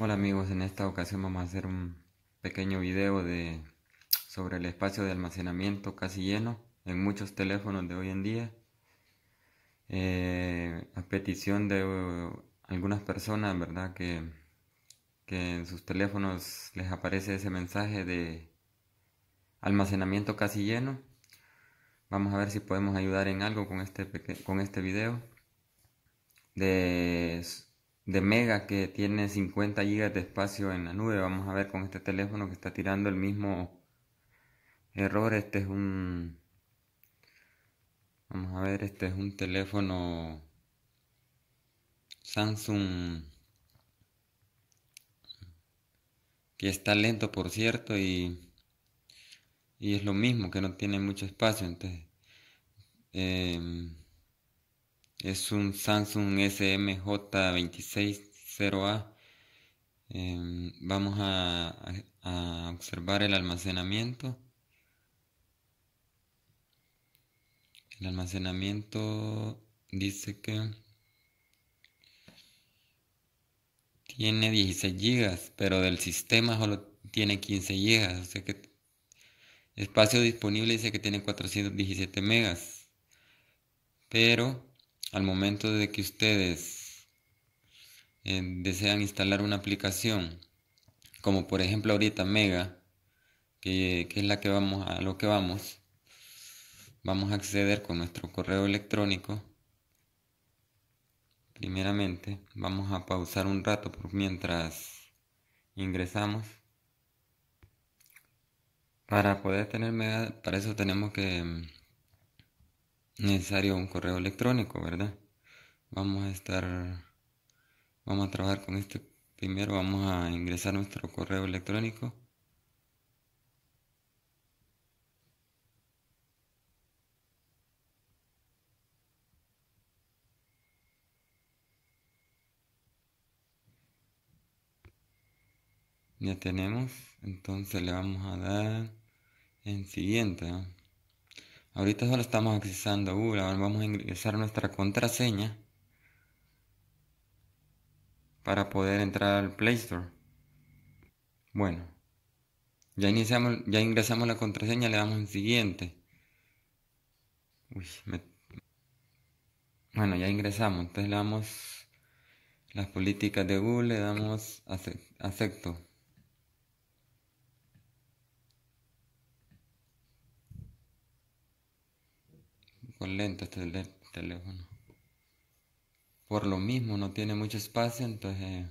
Hola amigos, en esta ocasión vamos a hacer un pequeño video de, sobre el espacio de almacenamiento casi lleno en muchos teléfonos de hoy en día. Eh, a petición de uh, algunas personas, ¿verdad? Que, que en sus teléfonos les aparece ese mensaje de almacenamiento casi lleno. Vamos a ver si podemos ayudar en algo con este, con este video de de mega que tiene 50 gigas de espacio en la nube vamos a ver con este teléfono que está tirando el mismo error este es un vamos a ver este es un teléfono Samsung que está lento por cierto y, y es lo mismo que no tiene mucho espacio entonces em, es un Samsung SMJ260A. Em, vamos a, observar el almacenamiento. El almacenamiento dice que tiene 16 gigas, pero del sistema solo tiene 15 gigas. O sea que espacio disponible dice que tiene 417 megas. Pero al momento de que ustedes eh, desean instalar una aplicación, como por ejemplo ahorita Mega, que, es la que vamos a lo que vamos, vamos a acceder con nuestro correo electrónico. Primeramente, vamos a pausar un rato por mientras ingresamos. Para poder tener Mega, para eso tenemos que necesario un correo electrónico, ¿verdad? Vamos a estar, vamos a trabajar con este primero, vamos a ingresar nuestro correo electrónico. Ya tenemos, entonces le vamos a dar en siguiente. Ahorita solo estamos accesando Google, ahora vamos a ingresar nuestra contraseña para poder entrar al Play Store. Bueno, ya iniciamos, ya ingresamos la contraseña, le damos en siguiente. Bueno, ya ingresamos, entonces le damos las políticas de Google, le damos acepto. con lento este teléfono. Por lo mismo, no tiene mucho espacio, entonces...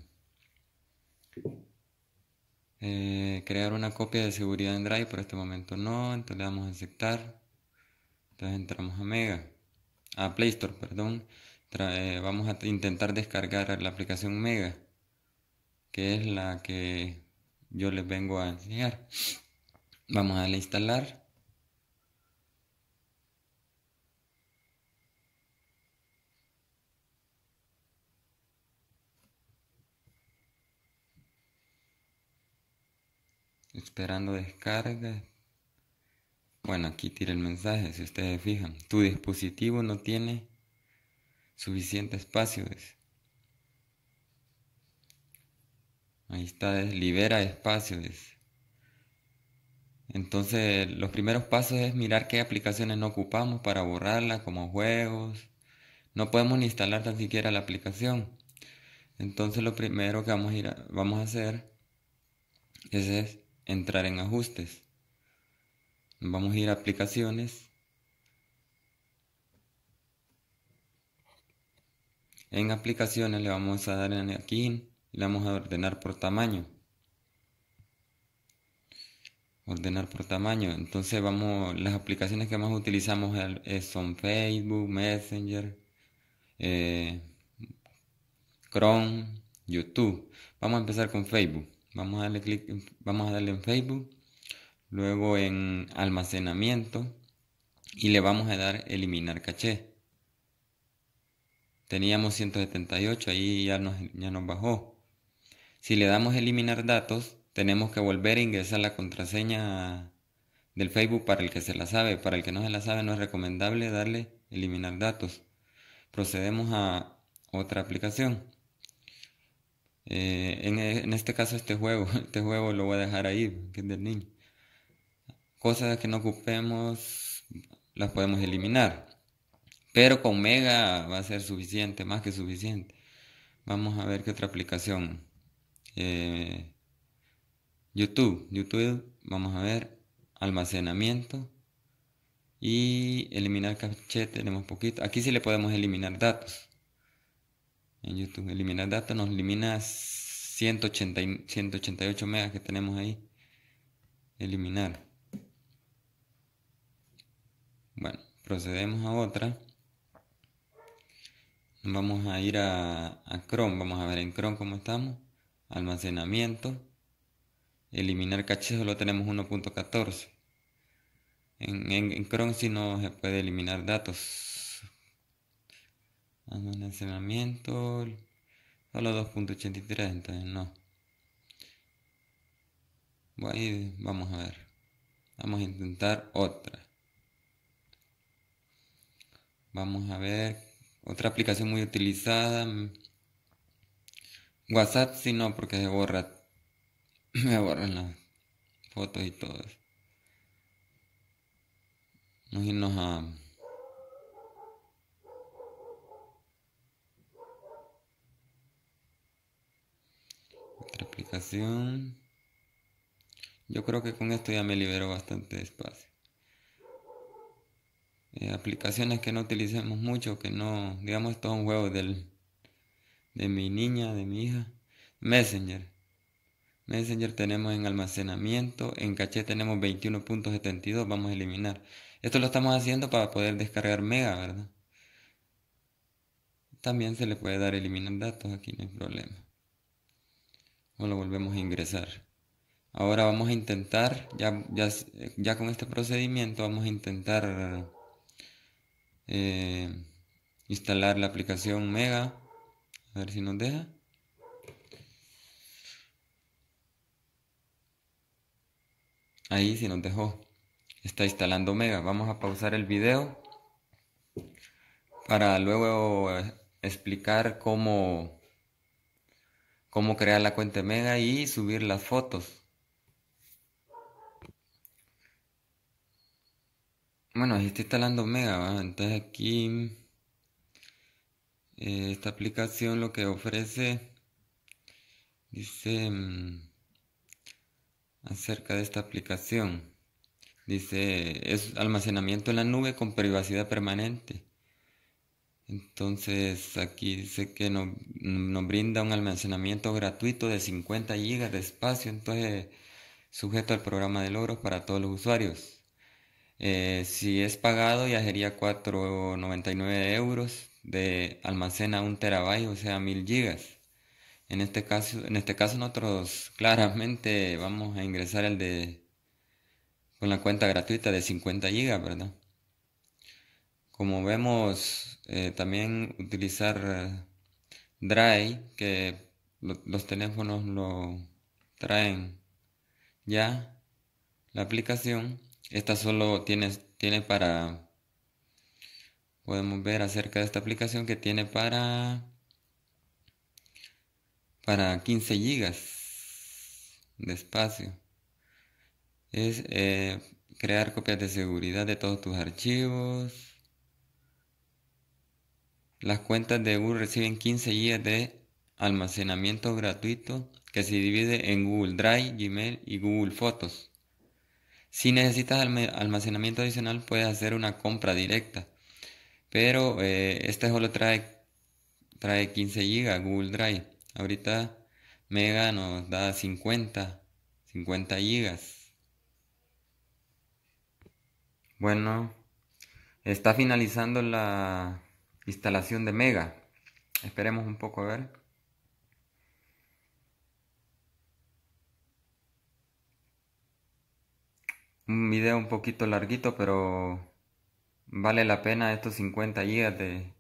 Eh, crear una copia de seguridad en Drive, por este momento no, entonces le a aceptar. Entonces entramos a Mega, a Play Store, perdón. Eh, vamos a intentar descargar la aplicación Mega, que es la que yo les vengo a enseñar. Vamos a la instalar. esperando descarga. Bueno, aquí tira el mensaje, si ustedes fijan. Tu dispositivo no tiene suficiente espacio. Ahí está, libera espacio. Entonces, los primeros pasos es mirar qué aplicaciones no ocupamos para borrarla, como juegos. No podemos instalar tan siquiera la aplicación. Entonces, lo primero que vamos a, ir vamos a hacer es, es entrar en ajustes. Vamos a ir a aplicaciones. En aplicaciones le vamos a dar en aquí y le vamos a ordenar por tamaño. Ordenar por tamaño. Entonces vamos, las aplicaciones que más utilizamos eh, son Facebook, Messenger, eh, Chrome, YouTube. Vamos a empezar con Facebook. Vamos a darle vamos a darle en Facebook, luego en almacenamiento y le vamos a dar eliminar caché. Teníamos 178, ahí ya nos, ya nos bajó. Si le damos eliminar datos, tenemos que volver a ingresar la contraseña del Facebook para el que se la sabe. Para el que no se la sabe, no es recomendable darle eliminar datos. Procedemos a otra aplicación. Eh, e, en, este caso este juego, este juego lo voy a dejar ahí, que del niño. Cosas que no ocupemos las podemos eliminar. Pero con Mega va a ser suficiente, más que suficiente. Vamos a ver qué otra aplicación. Eh, YouTube, YouTube, vamos a ver, almacenamiento y eliminar caché tenemos poquito. Aquí sí le podemos eliminar datos en YouTube. Eliminar datos nos elimina 180, 188 megas que tenemos ahí. Eliminar. Bueno, procedemos a otra. Vamos a ir a, Chrome. Vamos a ver en Chrome cómo estamos. Almacenamiento. Eliminar caché solo tenemos 1.14. En, en Chrome si no se puede eliminar datos almacenamiento, solo 2.83, entonces no. Voy, vamos a ver. Vamos a intentar otra. Vamos a ver otra aplicación muy utilizada. WhatsApp si no, porque se borra. Me borran las fotos y todo. Vamos a irnos a aplicación. Yo creo que con esto ya me libero bastante espacio. Eh, aplicaciones que no utilicemos mucho, que no, digamos, todo un juego del, de mi niña, de mi hija. Messenger. Messenger tenemos en almacenamiento, en caché tenemos 21.72, vamos a eliminar. Esto lo estamos haciendo para poder descargar mega, ¿verdad? También se le puede dar eliminar datos, aquí no hay problema o lo volvemos a ingresar. Ahora vamos a intentar, ya, ya, con este procedimiento vamos a intentar eh, instalar la aplicación Mega. A ver si nos deja. Ahí si nos dejó. Está instalando Mega. Vamos a pausar el video para luego eh, explicar cómo cómo crear la cuenta Mega y subir las fotos. Bueno, aquí está instalando Mega, ¿va? entonces aquí eh, esta aplicación lo que ofrece dice mm, acerca de esta aplicación. Dice, es almacenamiento en la nube con privacidad permanente. Entonces aquí dice que nos, brinda un almacenamiento gratuito de 50 GB de espacio, entonces sujeto al programa de logros para todos los usuarios. Eh, si es pagado ya sería 4,99 euros de almacena un terabyte, o sea 1000 gigas. En este caso, en este caso nosotros claramente vamos a ingresar el de con la cuenta gratuita de 50 gigas, ¿verdad? Como vemos, eh, también utilizar eh, Drive, que los teléfonos lo traen ya la aplicación. Esta solo tiene, tiene para, podemos ver acerca de esta aplicación que tiene para, para 15 gigas de espacio. Es eh, crear copias de seguridad de todos tus archivos. Las cuentas de Google reciben 15 GB de almacenamiento gratuito que se divide en Google Drive, Gmail y Google Fotos. Si necesitas almacenamiento adicional puedes hacer una compra directa, pero eh, este solo trae, trae 15 GB Google Drive. Ahorita Mega nos da 50, 50 GB. Bueno, está finalizando la instalación de Mega. Esperemos un poco a ver. Un video un poquito larguito, pero vale la pena estos 50 GB de,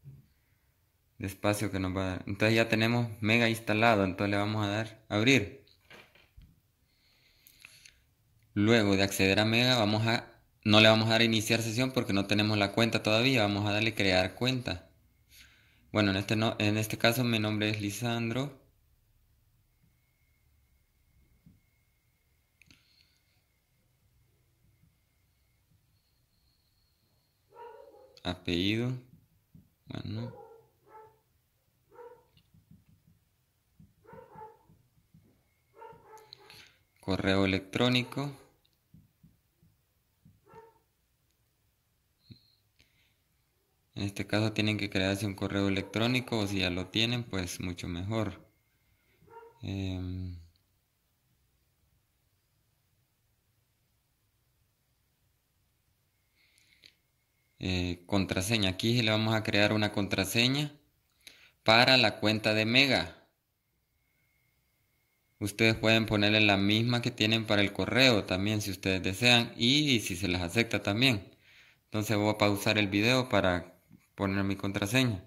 espacio que nos va a dar. Entonces ya tenemos Mega instalado, entonces le vamos a dar abrir. Luego de acceder a Mega vamos a no le vamos a dar iniciar sesión porque no tenemos la cuenta todavía, vamos a darle crear cuenta. Bueno, en este, en este caso mi nombre es Lisandro. Apellido. Bueno. Correo electrónico. En este caso tienen que crearse un correo electrónico o si ya lo tienen, pues mucho mejor. Em, eh, contraseña. Aquí le vamos a crear una contraseña para la cuenta de Mega. Ustedes pueden ponerle la misma que tienen para el correo también si ustedes desean y, si se les acepta también. Entonces voy a pausar el video para poner mi contraseña.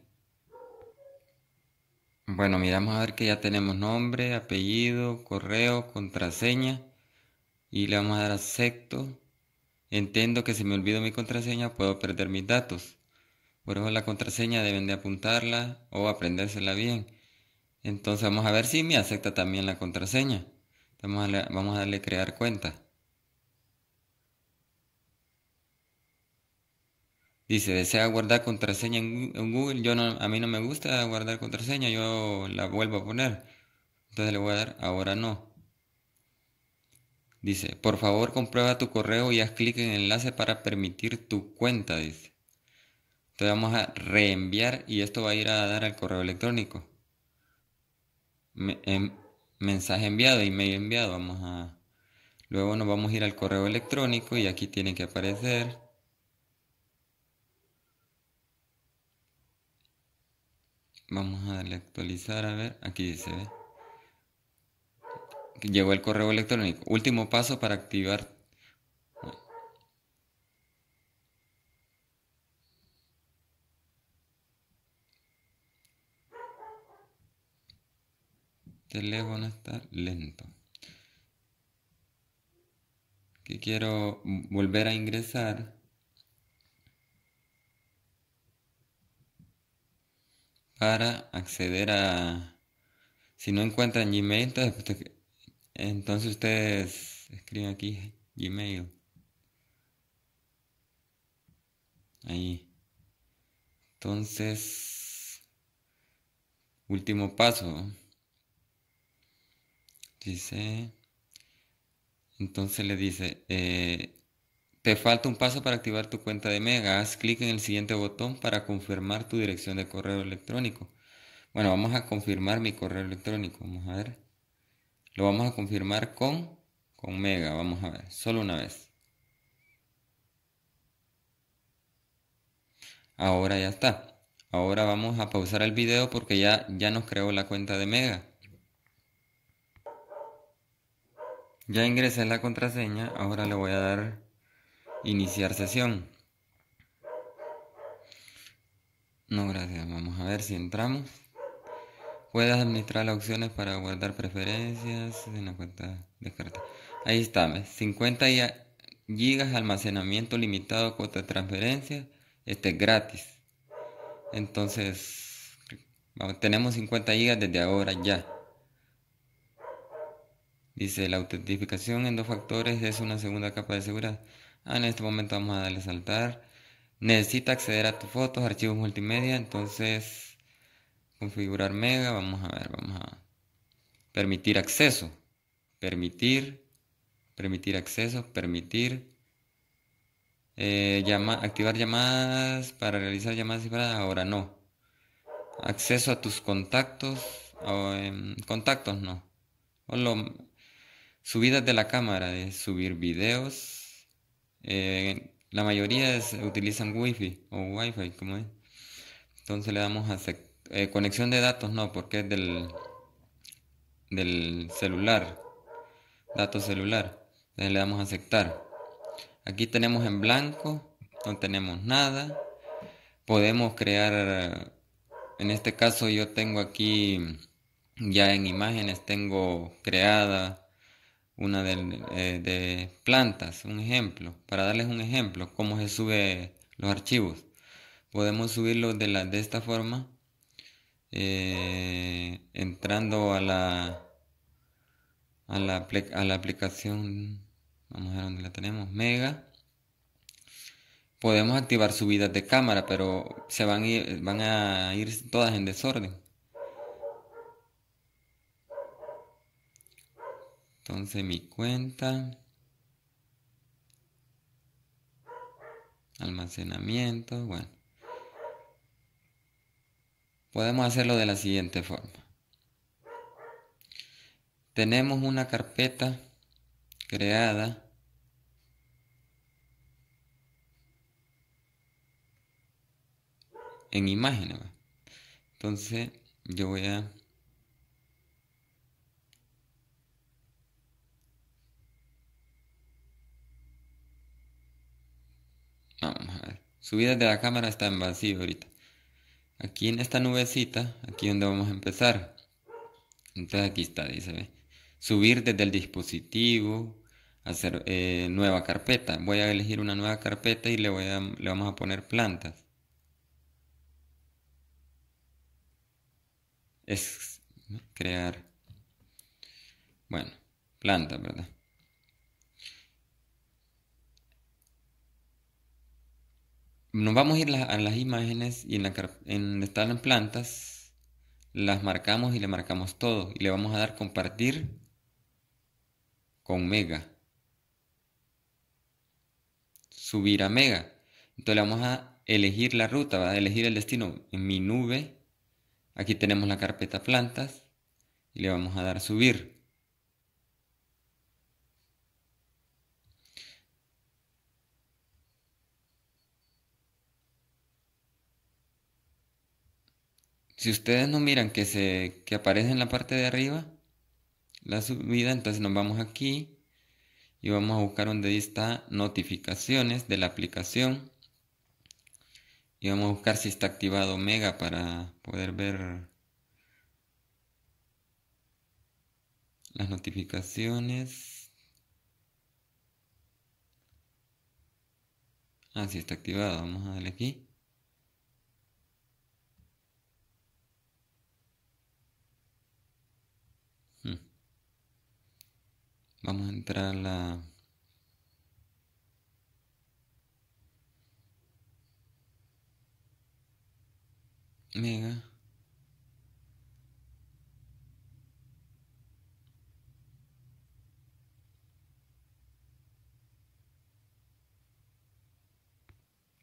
Bueno, miramos a ver que ya tenemos nombre, apellido, correo, contraseña y le vamos a dar acepto. Entiendo que si me olvido mi contraseña puedo perder mis datos. Por eso la contraseña deben de apuntarla o aprendérsela bien. Entonces vamos a ver si me acepta también la contraseña. Vamos a, vamos a darle crear cuenta. Dice, desea guardar contraseña en Google. Yo no, a mí no me gusta guardar contraseña, yo la vuelvo a poner. Entonces le voy a dar, ahora no. Dice, por favor comprueba tu correo y haz clic en el enlace para permitir tu cuenta, dice. Entonces vamos a reenviar y esto va a ir a dar al correo electrónico. Em, mensaje enviado, email enviado, vamos a... Luego nos vamos a ir al correo electrónico y aquí tiene que aparecer Vamos a darle actualizar, a ver, aquí dice, ¿ve? Llegó el correo electrónico. Último paso para activar. El teléfono está lento. Que quiero volver a ingresar. para acceder a... Si no encuentran Gmail, entonces, ustedes escriben aquí Gmail. Ahí. Entonces, último paso. Dice, entonces le dice, eh, te falta un paso para activar tu cuenta de Mega. Haz clic en el siguiente botón para confirmar tu dirección de correo electrónico. Bueno, vamos a confirmar mi correo electrónico. Vamos a ver. Lo vamos a confirmar con, con Mega. Vamos a ver. Solo una vez. Ahora ya está. Ahora vamos a pausar el video porque ya, ya nos creó la cuenta de Mega. Ya ingresé la contraseña. Ahora le voy a dar Iniciar sesión. No, gracias. Vamos a ver si entramos. Puedes administrar las opciones para guardar preferencias en la cuenta de carta. Ahí está, 50 gigas almacenamiento limitado, cuota de transferencia. Este es gratis. Entonces, tenemos 50 gigas desde ahora ya. Dice, la autentificación en dos factores es una segunda capa de seguridad. Ah, en este momento vamos a darle saltar. Necesita acceder a tus fotos, archivos multimedia, entonces configurar mega, vamos a ver, vamos a permitir acceso, permitir, permitir acceso, permitir, eh, activar llamadas para realizar llamadas cifradas, ahora no. Acceso a tus contactos, o, em, contactos no. O lo, subidas de la cámara, de subir videos, eh, la mayoría utilizan wifi o wifi como es. Entonces le damos a eh, conexión de datos, no, porque es del, del celular, datos celular. Entonces le damos a aceptar. Aquí tenemos en blanco, no tenemos nada. Podemos crear, en este caso yo tengo aquí, ya en imágenes tengo creada una eh, de, plantas, un ejemplo, para darles un ejemplo, cómo se sube los archivos. Podemos subirlos de, la, de esta forma, eh, entrando a la, a la, a la aplicación, vamos a ver dónde la tenemos, Mega. Podemos activar subidas de cámara, pero se van van a ir todas en desorden. Entonces mi cuenta. Almacenamiento, bueno. Podemos hacerlo de la siguiente forma. Tenemos una carpeta creada en imágenes. Entonces yo voy a Vamos a ver. Subida desde la cámara está en vacío ahorita. Aquí en esta nubecita, aquí donde vamos a empezar. Entonces aquí está, dice, Subir desde el dispositivo, hacer eh, nueva carpeta. Voy a elegir una nueva carpeta y le, voy a, le vamos a poner plantas. Es crear. Bueno, plantas, ¿verdad? nos vamos a ir a las imágenes y en, la, en están en plantas las marcamos y le marcamos todo y le vamos a dar compartir con mega subir a mega entonces le vamos a elegir la ruta va a elegir el destino en mi nube aquí tenemos la carpeta plantas y le vamos a dar subir Si ustedes no miran que, se, que aparece en la parte de arriba, la subida, entonces nos vamos aquí y vamos a buscar donde está notificaciones de la aplicación y vamos a buscar si está activado Omega para poder ver las notificaciones. Ah, sí está activado, vamos a darle aquí. Vamos a entrar a la... Mega.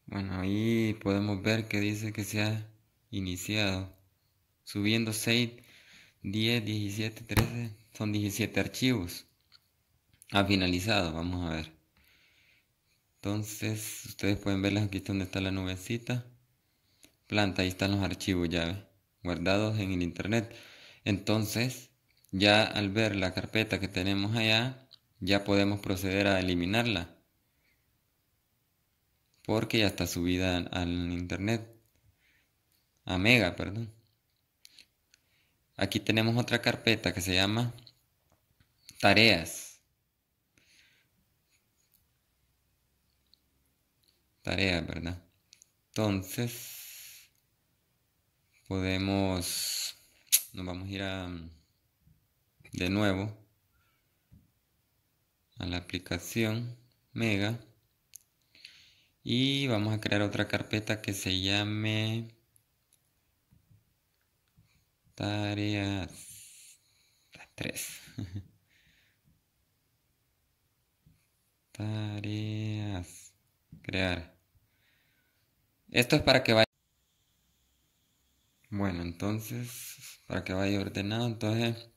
Bueno, ahí podemos ver que dice que se ha iniciado. Subiendo 6, 10, 17, 13, son 17 archivos ha ah, finalizado, vamos a ver. Entonces, ustedes pueden verlas aquí donde está la nubecita. Planta, ahí están los archivos ya guardados en el internet. Entonces, ya al ver la carpeta que tenemos allá, ya podemos proceder a eliminarla. Porque ya está subida al internet. A Mega, perdón. Aquí tenemos otra carpeta que se llama tareas. tarea, ¿verdad? Entonces, podemos, nos vamos a ir a, de nuevo, a la aplicación Mega y vamos a crear otra carpeta que se llame tareas tres tareas crear esto es para que vaya... Bueno, entonces, para que vaya ordenado, entonces...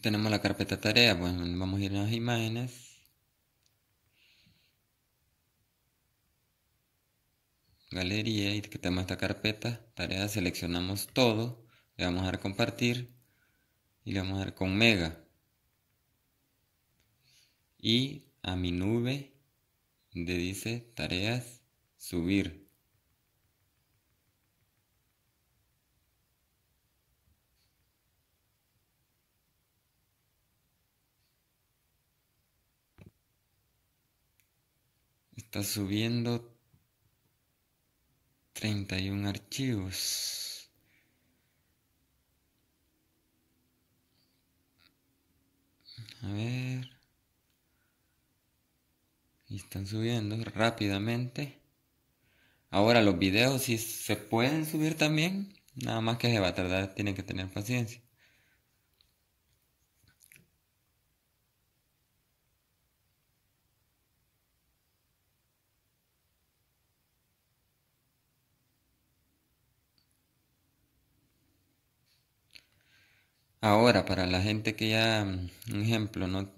Tenemos la carpeta tarea, bueno, vamos a ir a las imágenes. galería y tenemos esta carpeta, tarea, seleccionamos todo, le vamos a dar compartir y le vamos a dar con mega y a mi nube de dice tareas, subir. Está subiendo 31 archivos. A ver y están subiendo rápidamente. Ahora los videos si se pueden subir también, nada más que se va a tardar, tienen que tener paciencia. Ahora, para la gente que ya, mm, un ejemplo, no,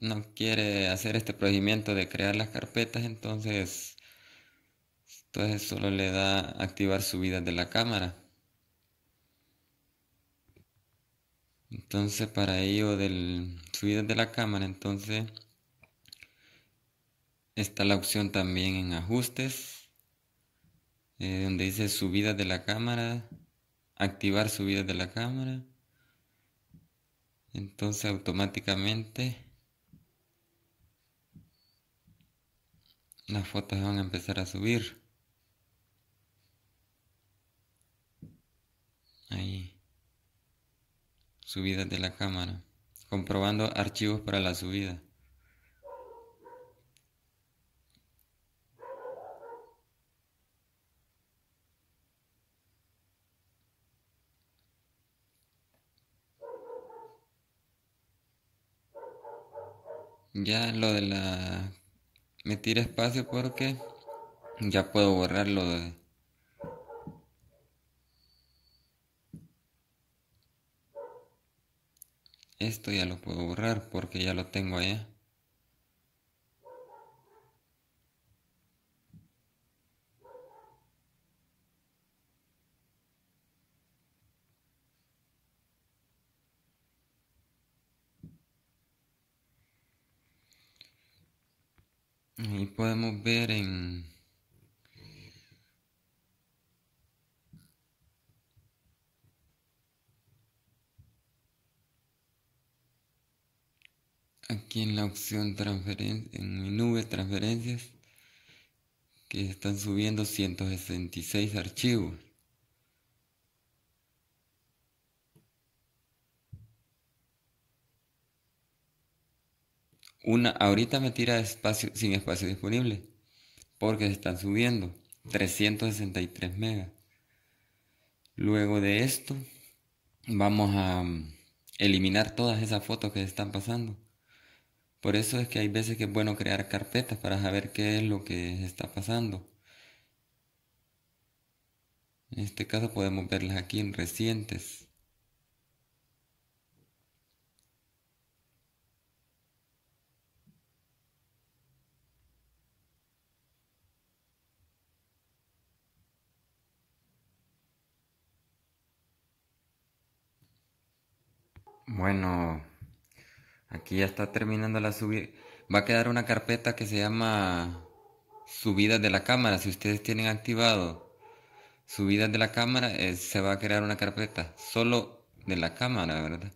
no quiere hacer este procedimiento de crear las carpetas, entonces, entonces solo le da activar subidas de la cámara. Entonces para ello del subidas de la cámara, entonces está la opción también en ajustes, eh, donde dice subidas de la cámara, activar subidas de la cámara. Entonces automáticamente Las fotos van a empezar a subir. Ahí. Subidas de la cámara. Comprobando archivos para la subida. Ya lo de la me espacio porque ya puedo borrarlo de, esto ya lo puedo borrar porque ya lo tengo allá Ahí podemos ver en... Aquí en la opción transferencia, en mi nube transferencias, que están subiendo 166 archivos. Una, ahorita me tira espacio, sin espacio disponible, porque se están subiendo 363 megas. Luego de esto, vamos a mm, eliminar todas esas fotos que están pasando. Por eso es que hay veces que es bueno crear carpetas para saber qué es lo que está pasando. En este caso podemos verlas aquí en recientes. Bueno, aquí ya está terminando la subida. Va a quedar una carpeta que se llama subidas de la cámara. Si ustedes tienen activado subidas de la cámara, eh, se va a crear una carpeta solo de la cámara, ¿verdad?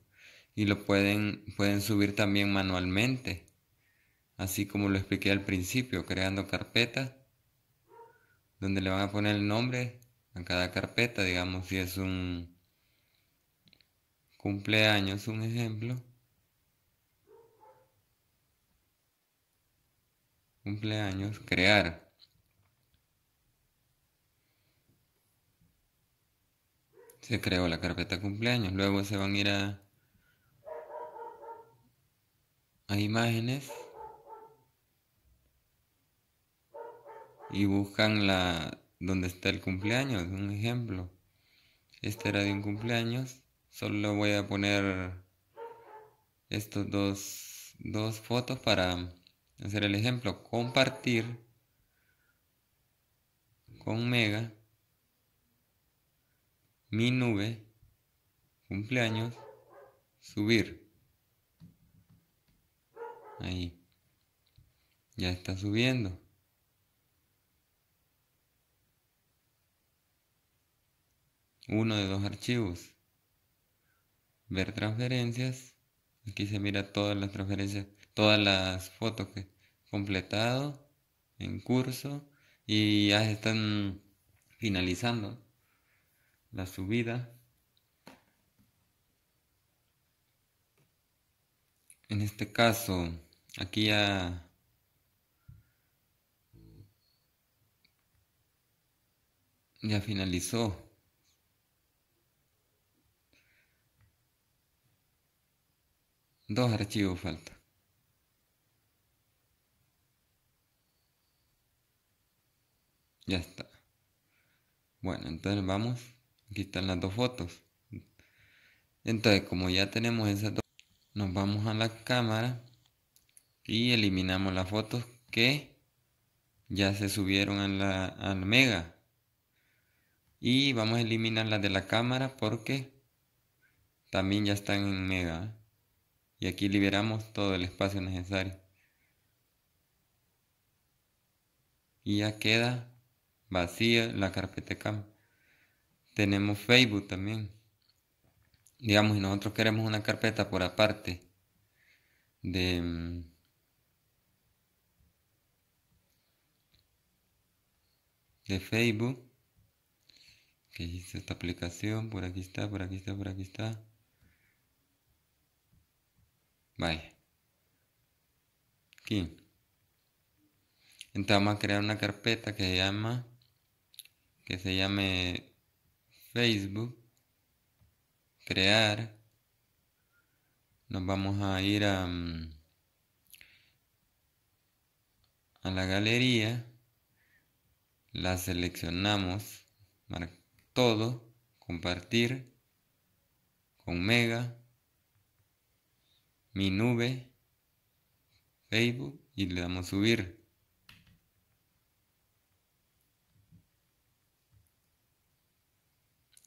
Y lo pueden, pueden subir también manualmente. Así como lo expliqué al principio, creando carpeta, donde le van a poner el nombre a cada carpeta, digamos si es un cumpleaños un ejemplo. Cumpleaños, crear. Se creó la carpeta cumpleaños. Luego se van a ir a, a imágenes y buscan la donde está el cumpleaños. Un ejemplo. Este era de un cumpleaños solo voy a poner estos dos, dos fotos para hacer el ejemplo. Compartir con Mega, mi nube, cumpleaños, subir. Ahí. Ya está subiendo. Uno de dos archivos ver transferencias. Aquí se mira todas las transferencias, todas las fotos que completado, en curso y ya están finalizando la subida. En este caso, aquí ya ya finalizó Dos archivos faltan. Ya está. Bueno, entonces vamos. Aquí están las dos fotos. Entonces, como ya tenemos esas dos, nos vamos a la cámara y eliminamos las fotos que ya se subieron a la, al mega. Y vamos a eliminar las de la cámara porque también ya están en mega y aquí liberamos todo el espacio necesario. Y ya queda vacía la carpeta cam. Tenemos Facebook también. Digamos, si nosotros queremos una carpeta por aparte de... Mm, de Facebook que hice esta aplicación por aquí está por aquí está por aquí está Vaya. Aquí. Entonces vamos a crear una carpeta que se llama que se llame Facebook. Crear. Nos vamos a ir a mm, a la galería. La seleccionamos. Todo. Compartir. Con mega mi nube, Facebook y le damos subir.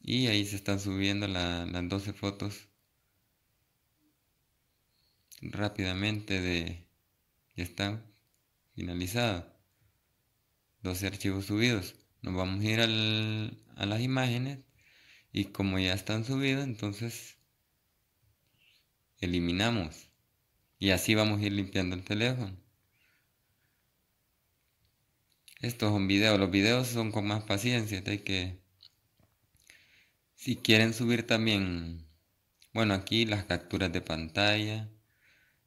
Y ahí se están subiendo las 12 fotos rápidamente de ya está finalizado. 12 archivos subidos. Nos vamos a ir al, a las imágenes y como ya están subidos, entonces eliminamos. Y así vamos a ir limpiando el teléfono. Esto es un videos. Los videos son con más paciencia. Hay que... Si quieren subir también... Bueno, aquí las capturas de pantalla.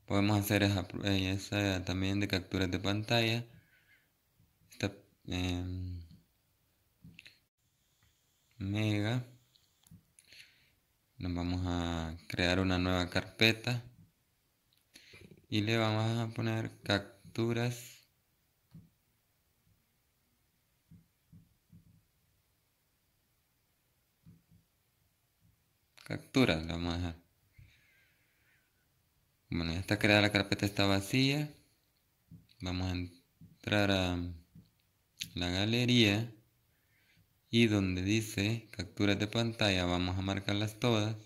Podemos hacer esa, eh, también de capturas de pantalla. Em, mega. Nos vamos a crear una nueva carpeta y le vamos a poner capturas capturas la vamos a dejar bueno ya está creada la carpeta está vacía vamos a entrar a la galería y donde dice capturas de pantalla vamos a marcarlas todas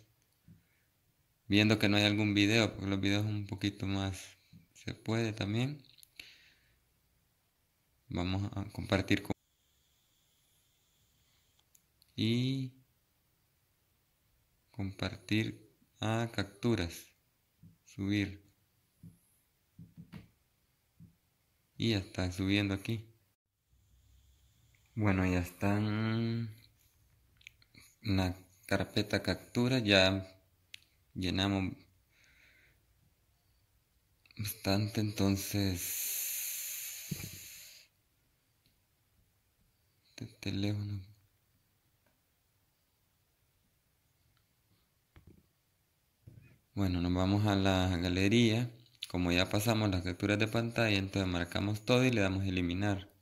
viendo que no hay algún video porque los videos un poquito más se puede también vamos a compartir con y compartir a capturas subir y ya está subiendo aquí bueno, ya están la carpeta captura, ya llenamos bastante, entonces teléfono. Bueno, nos vamos a la galería. Como ya pasamos las capturas de pantalla, entonces marcamos todo y le damos eliminar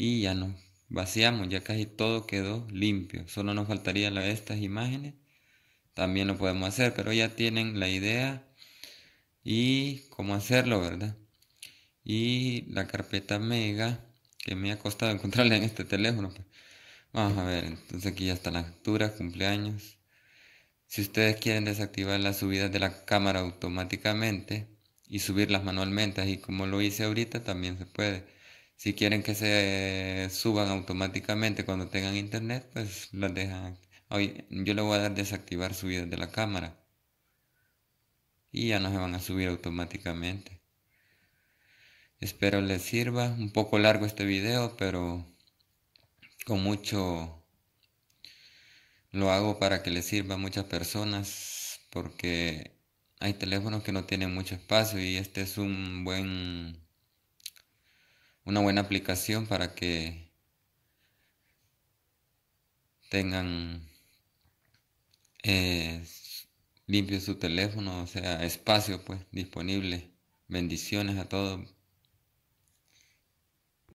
y ya no vaciamos, ya casi todo quedó limpio. Solo nos faltarían estas imágenes. También lo podemos hacer, pero ya tienen la idea y cómo hacerlo, ¿verdad? Y la carpeta mega, que me ha costado encontrarla en este teléfono. Pues. Vamos a ver, entonces aquí ya está la lectura, cumpleaños. Si ustedes quieren desactivar las subidas de la cámara automáticamente y subirlas manualmente, así como lo hice ahorita, también se puede si quieren que se suban automáticamente cuando tengan internet, pues las dejan. yo le voy a dar desactivar subidas de la cámara. Y ya no se van a subir automáticamente. Espero les sirva. Un poco largo este video, pero con mucho lo hago para que les sirva a muchas personas porque hay teléfonos que no tienen mucho espacio y este es un buen una buena aplicación para que tengan eh, limpio su teléfono, o sea, espacio pues disponible. Bendiciones a todos.